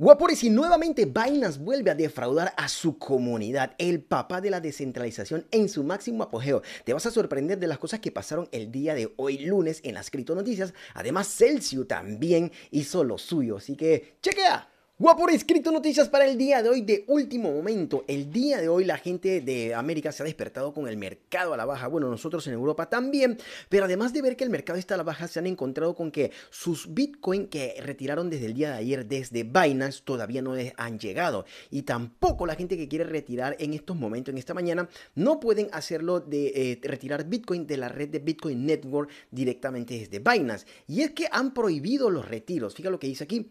Guapores, y nuevamente Vainas vuelve a defraudar a su comunidad, el papá de la descentralización en su máximo apogeo. Te vas a sorprender de las cosas que pasaron el día de hoy lunes en las noticias, Además, Celsius también hizo lo suyo, así que chequea por escrito noticias para el día de hoy de último momento. El día de hoy la gente de América se ha despertado con el mercado a la baja. Bueno, nosotros en Europa también. Pero además de ver que el mercado está a la baja, se han encontrado con que sus Bitcoin que retiraron desde el día de ayer desde Binance todavía no les han llegado. Y tampoco la gente que quiere retirar en estos momentos, en esta mañana, no pueden hacerlo de eh, retirar Bitcoin de la red de Bitcoin Network directamente desde Binance. Y es que han prohibido los retiros. Fíjate lo que dice aquí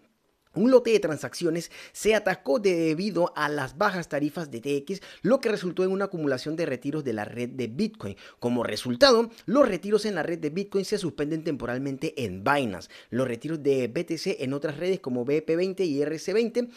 un lote de transacciones se atacó debido a las bajas tarifas de TX, lo que resultó en una acumulación de retiros de la red de Bitcoin. Como resultado, los retiros en la red de Bitcoin se suspenden temporalmente en Binance. Los retiros de BTC en otras redes como bp 20 y RC20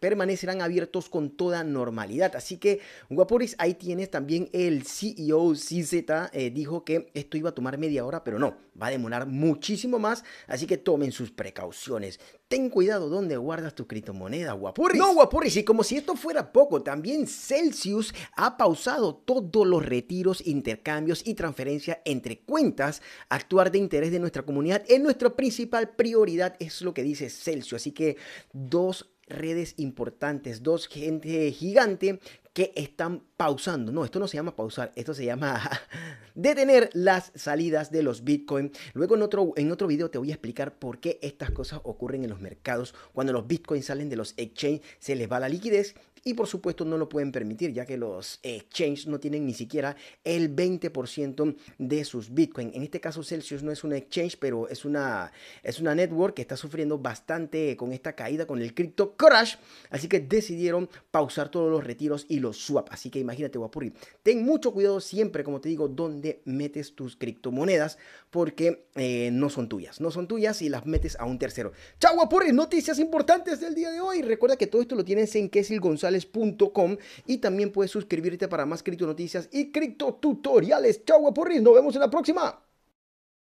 permanecerán abiertos con toda normalidad. Así que, Guaporis, ahí tienes también el CEO CZ, eh, dijo que esto iba a tomar media hora, pero no, va a demorar muchísimo más, así que tomen sus precauciones. tengo cuidado dónde guardas tu criptomoneda, guapurri. No, guapurri. y como si esto fuera poco, también Celsius ha pausado todos los retiros, intercambios y transferencias entre cuentas. Actuar de interés de nuestra comunidad es nuestra principal prioridad, es lo que dice Celsius. Así que dos redes importantes, dos gente gigante que están pausando. No, esto no se llama pausar, esto se llama detener las salidas de los Bitcoin. Luego en otro, en otro video te voy a explicar por qué estas cosas ocurren en los mercados. Cuando los Bitcoin salen de los exchanges se les va la liquidez y por supuesto no lo pueden permitir ya que los exchanges no tienen ni siquiera el 20% de sus Bitcoin. En este caso Celsius no es un exchange, pero es una, es una network que está sufriendo bastante con esta caída, con el crypto crash. Así que decidieron pausar todos los retiros y swap. Así que imagínate, Guapurri. Ten mucho cuidado siempre, como te digo, donde metes tus criptomonedas, porque eh, no son tuyas. No son tuyas y las metes a un tercero. Chao, Guapurri. Noticias importantes del día de hoy. Recuerda que todo esto lo tienes en quesilgonzalez.com y también puedes suscribirte para más cripto noticias y cripto tutoriales, Chao, Guapurri. Nos vemos en la próxima.